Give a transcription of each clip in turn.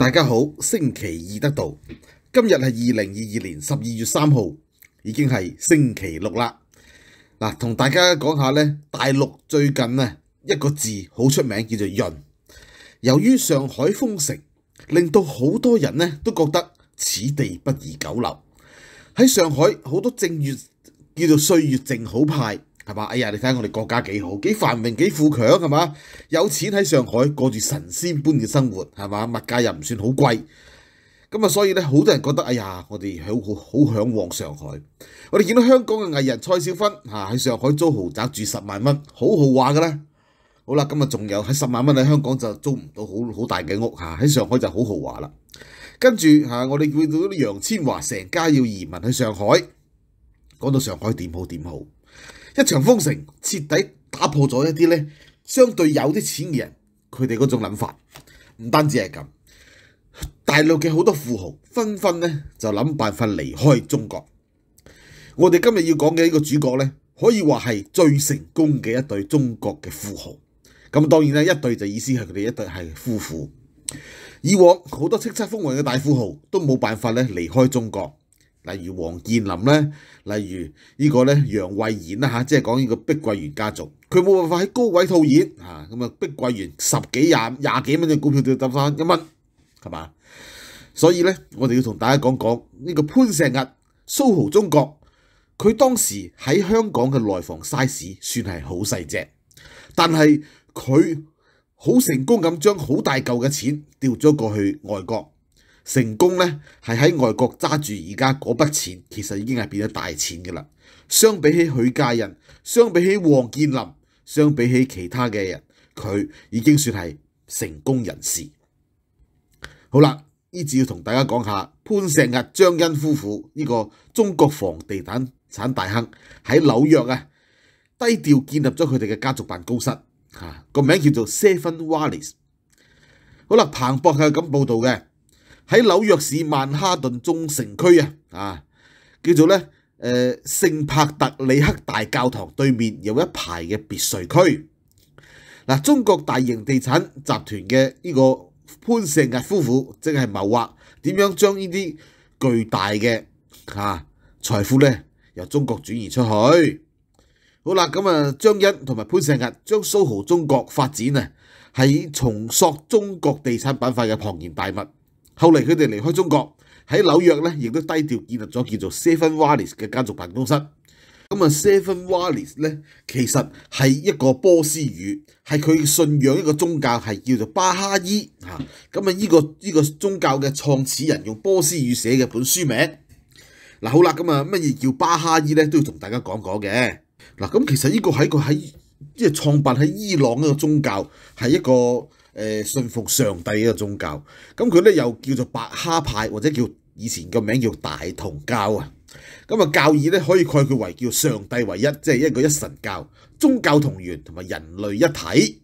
大家好，星期二得到，今日系二零二二年十二月三号，已经系星期六啦。嗱，同大家讲下咧，大陆最近呢一个字好出名，叫做润。由于上海封城，令到好多人呢都觉得此地不宜久留。喺上海好多正月叫做岁月正好派。係嘛？哎呀，你睇下我哋國家幾好，幾繁榮，幾富強係嘛？有錢喺上海過住神仙般嘅生活係嘛？物價又唔算好貴咁啊，所以咧好多人覺得哎呀，我哋好好好向往上海。我哋見到香港嘅藝人蔡少芬嚇喺上海租豪宅住十萬蚊，好豪華嘅咧。好啦，咁啊，仲有喺十萬蚊喺香港就租唔到好好大嘅屋嚇，喺上海就好豪華啦。跟住嚇，我哋見到啲楊千華成家要移民去上海，講到上海點好點好。一场封城彻底打破咗一啲咧相对有啲钱嘅人佢哋嗰种谂法，唔单止系咁，大陆嘅好多富豪纷纷咧就谂办法离开中国。我哋今日要讲嘅呢个主角咧，可以话系最成功嘅一对中国嘅富豪。咁当然咧，一对就意思系佢哋一对系夫婦。以往好多叱咤风云嘅大富豪都冇办法咧离开中国。例如王健林咧，例如呢個咧楊慧妍啦嚇，即係講呢個碧桂園家族，佢冇辦法喺高位套現嚇，咁啊碧桂園十幾廿廿幾蚊嘅股票都要執翻一蚊，係嘛？所以咧，我哋要同大家講講呢個潘石屹、蘇豪中國，佢當時喺香港嘅內房 size 算係好細只，但係佢好成功咁將好大嚿嘅錢調咗過去外國。成功呢係喺外國揸住而家嗰筆錢，其實已經係變咗大錢㗎啦。相比起許家印，相比起王健林，相比起其他嘅人，佢已經算係成功人士。好啦，呢次要同大家講下潘石屹、張欣夫婦呢個中國房地產大亨喺紐約啊，低調建立咗佢哋嘅家族辦公室，嚇個名叫做 Seven Wallace。好啦，彭博係咁報導嘅。喺紐約市曼哈頓中城區啊，啊，叫做咧，誒聖帕特里克大教堂對面有一排嘅別墅區。嗱，中國大型地產集團嘅呢個潘石屹夫婦，即係謀劃點樣將呢啲巨大嘅嚇財富咧，由中國轉移出去。好啦，咁啊，張欣同埋潘石屹將 SOHO 中國發展啊，係重塑中國地產板塊嘅龐然大物。后嚟佢哋離開中國，喺紐約咧亦都低調建立咗叫做 Seven Wali l 嘅家族辦公室。咁啊，Seven Wali l 咧其實係一個波斯語，係佢信仰一個宗教係叫做巴哈伊啊。咁啊，依個依個宗教嘅創始人用波斯語寫嘅本書名。嗱好啦，咁啊乜嘢叫巴哈伊咧都要同大家講講嘅。嗱，咁其實依個一個喺即係創辦喺伊朗一個宗教係一個。誒信服上帝呢個宗教，咁佢咧又叫做白哈派或者叫以前個名叫大同教啊，咁啊教義咧可以概括為叫上帝唯一，即係一個一神教，宗教同源同埋人類一體。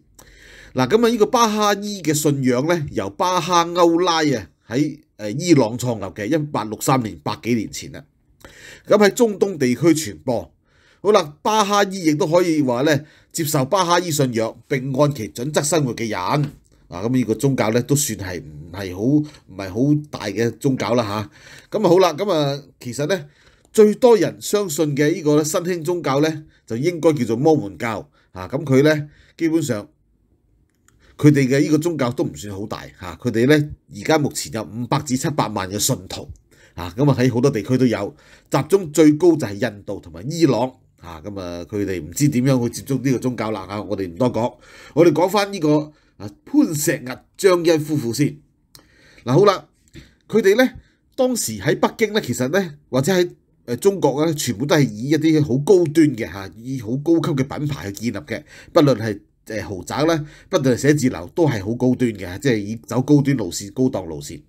嗱，咁啊呢個巴哈伊嘅信仰咧，由巴哈歐拉啊喺誒伊朗創立嘅一八六三年百幾年前啦，咁喺中東地區傳播。好啦，巴哈伊亦都可以話咧。接受巴哈伊信仰並按其準則生活嘅人，啊咁呢個宗教咧都算係唔係好唔係好大嘅宗教啦嚇。咁啊好啦，咁啊其實咧最多人相信嘅呢個新興宗教咧，就應該叫做摩門教啊。咁佢咧基本上佢哋嘅呢個宗教都唔算好大嚇。佢哋咧而家目前有五百至七百萬嘅信徒啊。咁啊喺好多地區都有，集中最高就係印度同埋伊朗。啊，咁啊！佢哋唔知點樣去接觸呢個宗教啦嚇，我哋唔多講。我哋講翻呢個啊潘石屹張欣夫婦先。嗱好啦，佢哋咧當時喺北京咧，其實咧或者喺誒中國咧，全部都係以一啲好高端嘅嚇，以好高級嘅品牌去建立嘅。不論係誒豪宅咧，不論係寫字樓，都係好高端嘅，即係以走高端路線、高檔路線。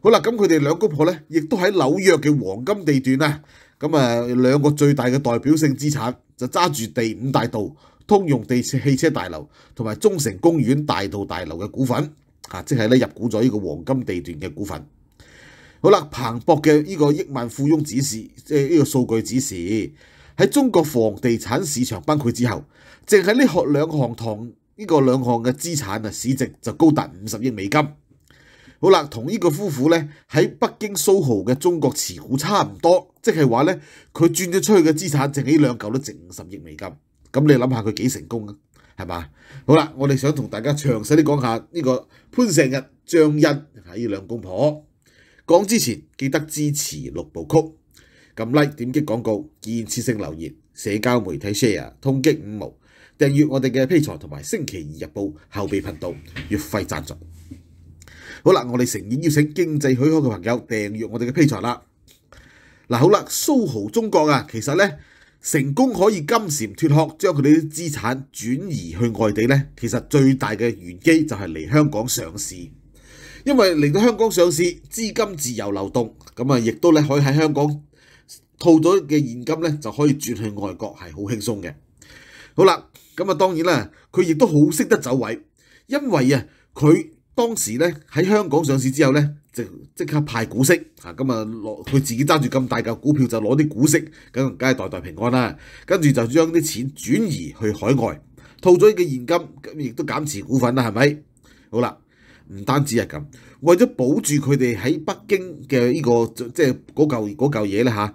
好啦，咁佢哋兩公婆咧，亦都喺紐約嘅黃金地段啊！咁啊，兩個最大嘅代表性資產就揸住第五大道通用地汽車大樓同埋中城公園大道大樓嘅股份，啊，即係咧入股咗呢個黃金地段嘅股份。好啦，彭博嘅呢個億萬富翁指示，即係呢個數據指示喺中國房地產市場崩潰之後，淨係呢學兩行同呢個兩項嘅資產啊，市值就高達五十億美金。好啦，同呢個夫婦呢，喺北京 SOHO 嘅中國持股差唔多，即係話呢，佢轉咗出去嘅資產，淨係呢兩嚿都值五十億美金。咁你諗下佢幾成功啊？係嘛？好啦，我哋想同大家詳細啲講下呢個潘成日、張欣喺呢兩公婆。講之前記得支持六部曲，撳 Like、點擊廣告、建設性留言、社交媒體 Share、通擊五毛、訂閱我哋嘅披財同埋星期二日報後備頻道月费贊助。好啦，我哋誠意邀請經濟許可嘅朋友訂阅我哋嘅批材啦。嗱，好啦，蘇豪中國啊，其實咧成功可以金蝉脱殼，將佢哋啲資產轉移去外地咧，其實最大嘅原機就係嚟香港上市，因為嚟到香港上市，資金自由流動，咁啊，亦都咧可以喺香港套咗嘅現金咧就可以轉去外國，係好輕鬆嘅。好啦，咁啊，當然啦，佢亦都好識得走位，因為啊，佢。當時咧喺香港上市之後咧，就即刻派股息啊！咁啊攞佢自己揸住咁大嚿股票就攞啲股息，咁梗係代代平安啦。跟住就將啲錢轉移去海外，套咗呢個現金，咁亦都減持股份啦，係咪？好啦，唔單止係咁，為咗保住佢哋喺北京嘅呢個即係嗰嚿嗰嚿嘢咧嚇。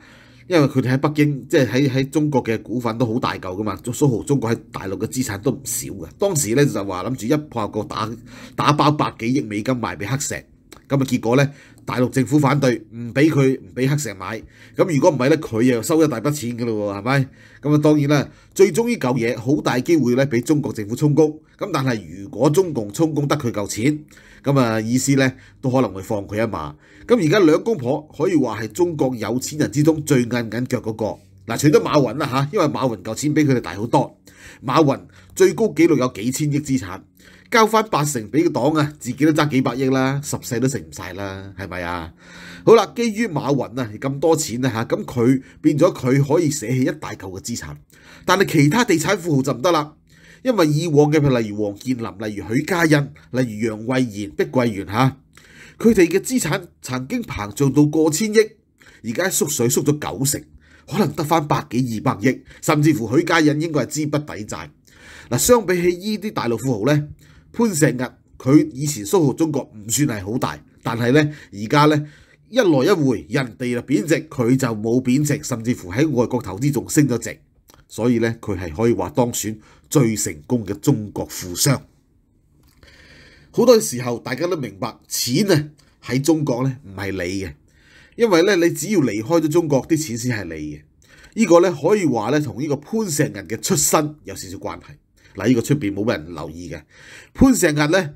因為佢哋喺北京，即係喺喺中國嘅股份都好大嚿噶嘛，蘇豪中國喺大陸嘅資產都唔少嘅。當時咧就話諗住一炮個打打包百幾億美金賣俾黑石。咁啊結果咧，大陸政府反對，唔俾佢唔俾黑石買。咁如果唔係咧，佢又收一大筆錢嘅咯喎，係咪？咁啊，當然啦，最終呢嚿嘢，好大機會咧，俾中國政府充公。咁但係如果中共充公得佢嚿錢，咁啊意思咧，都可能會放佢一馬。咁而家兩公婆可以話係中國有錢人之中最硬緊腳嗰個。嗱，除咗馬雲啦嚇，因為馬雲嚿錢比佢哋大好多。馬雲最高紀錄有幾千億資產。交翻八成俾个党啊，自己都争几百亿啦，十世都食唔晒啦，系咪啊？好啦，基于马云啊咁多钱啊吓，咁佢变咗佢可以舍弃一大嚿嘅资产，但系其他地产富豪就唔得啦，因为以往嘅譬例如王健林、例如许家印、例如杨慧贤碧桂园吓，佢哋嘅资产曾经膨胀到过千亿，而家缩水缩咗九成，可能得翻百几二百亿，甚至乎许家印应该系资不抵债嗱。相比起呢啲大陆富豪咧。潘石屹，佢以前收豪中國唔算係好大，但系咧而家咧一來一回，人哋就貶值，佢就冇貶值，甚至乎喺外國投資仲升咗值，所以咧佢係可以話當選最成功嘅中國富商。好多時候大家都明白錢啊喺中國咧唔係你嘅，因為咧你只要離開咗中國，啲錢先係你嘅。依個咧可以話咧同呢個潘石屹嘅出身有少少關係。喺呢個出面冇俾人留意嘅潘石屹咧，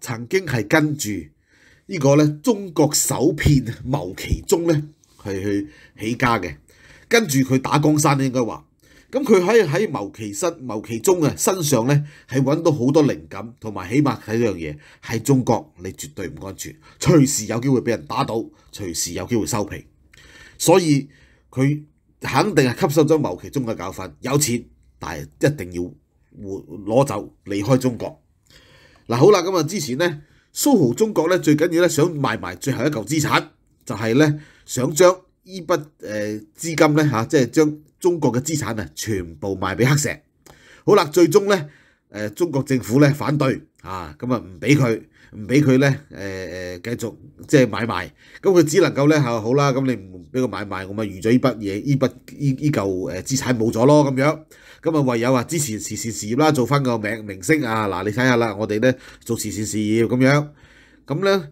曾經係跟住呢個咧中國首騙牟其中咧係去起家嘅。跟住佢打江山應該話咁，佢喺喺牟其中、牟其中啊身上咧係揾到好多靈感，同埋起碼係呢樣嘢喺中國，你絕對唔安全，隨時有機會俾人打倒，隨時有機會收皮。所以佢肯定係吸收咗牟其中嘅教訓，有錢但係一定要。換攞走離開中國嗱好啦咁啊之前咧蘇豪中國咧最緊要咧想賣埋最後一嚿資產就係咧想將依筆誒資金咧嚇即係將中國嘅資產啊全部賣俾黑石好啦最終咧誒中國政府咧反對啊咁啊唔俾佢唔俾佢咧誒誒繼續即係買賣咁佢只能夠咧嚇好啦咁你唔俾佢買賣我咪餘咗依筆嘢依筆依依嚿誒資產冇咗咯咁樣。咁啊，唯有話支持慈善事業啦，做翻個名明星啊！嗱，你睇下啦，我哋咧做慈善事業咁樣，咁咧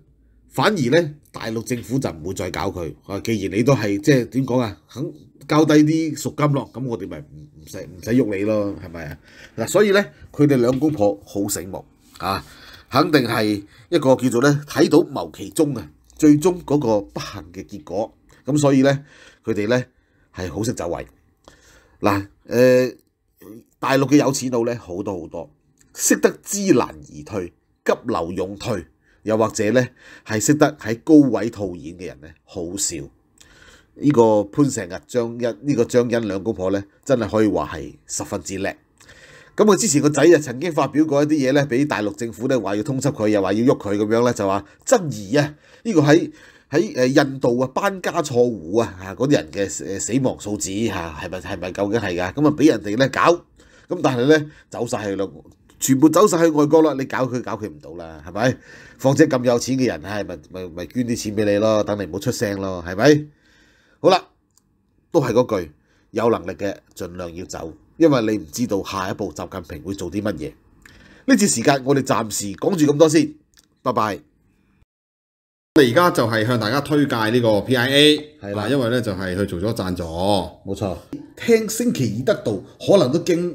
反而咧大陸政府就唔會再搞佢啊！既然你都係即係點講啊，肯交低啲贖金咯，咁我哋咪唔唔使唔使喐你咯，係咪啊？嗱，所以咧佢哋兩公婆好醒目啊，肯定係一個叫做咧睇到謀其中啊，最終嗰個不幸嘅結果。咁所以咧佢哋咧係好識走位嗱，誒。大陸嘅有錢佬咧，好多好多，識得知難而退，急流勇退，又或者咧係識得喺高位套現嘅人咧，好少。呢個潘石屹、張欣呢個張欣兩公婆咧，真係可以話係十分之叻。咁佢之前個仔啊，曾經發表過一啲嘢咧，俾大陸政府咧話要通緝佢，又話要喐佢咁樣咧，就話真疑啊，呢個喺喺印度啊，班加錯湖啊，嗰啲人嘅死亡數字嚇係咪係咪究竟係㗎？咁啊俾人哋咧搞。咁但係咧走曬去外，全部走曬去外國啦！你搞佢搞佢唔到啦，係咪？況且咁有錢嘅人，係咪咪咪捐啲錢俾你咯，等你唔好出聲咯，係咪？好啦，都係嗰句，有能力嘅盡量要走，因為你唔知道下一步習近平會做啲乜嘢。呢次時間我哋暫時講住咁多先，拜拜。我哋而家就係向大家推介呢個 P.I.A. 係啦，因為咧就係佢做咗贊助，冇錯。聽星期二得到，可能都驚